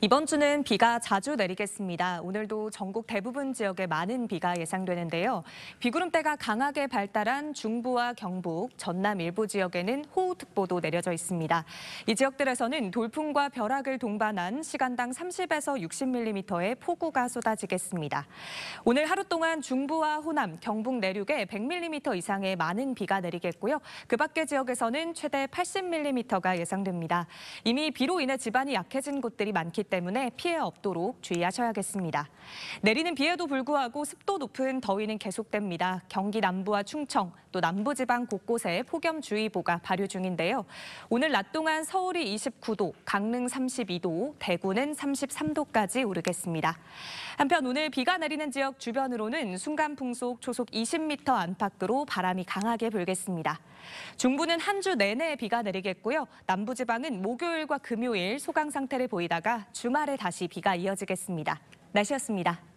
이번 주는 비가 자주 내리겠습니다. 오늘도 전국 대부분 지역에 많은 비가 예상되는데요. 비구름대가 강하게 발달한 중부와 경북, 전남 일부 지역에는 호우특보도 내려져 있습니다. 이 지역들에서는 돌풍과 벼락을 동반한 시간당 30에서 60mm의 폭우가 쏟아지겠습니다. 오늘 하루 동안 중부와 호남, 경북 내륙에 100mm 이상의 많은 비가 내리겠고요. 그 밖의 지역에서는 최대 80mm가 예상됩니다. 이미 비로 인해 집안이 약해진 곳들이 많기 때문에 피해 없도록 주의하셔야겠습니다. 내리는 비에도 불구하고 습도 높은 더위는 계속됩니다. 경기 남부와 충청, 또 남부지방 곳곳에 폭염주의보가 발효 중인데요. 오늘 낮 동안 서울이 29도, 강릉 32도, 대구는 33도까지 오르겠습니다. 한편 오늘 비가 내리는 지역 주변으로는 순간 풍속 초속 20m 안팎으로 바람이 강하게 불겠습니다. 중부는 한 주 내내 비가 내리겠고요. 남부지방은 목요일과 금요일 소강 상태를 보이다가 주말에 다시 비가 이어지겠습니다. 날씨였습니다.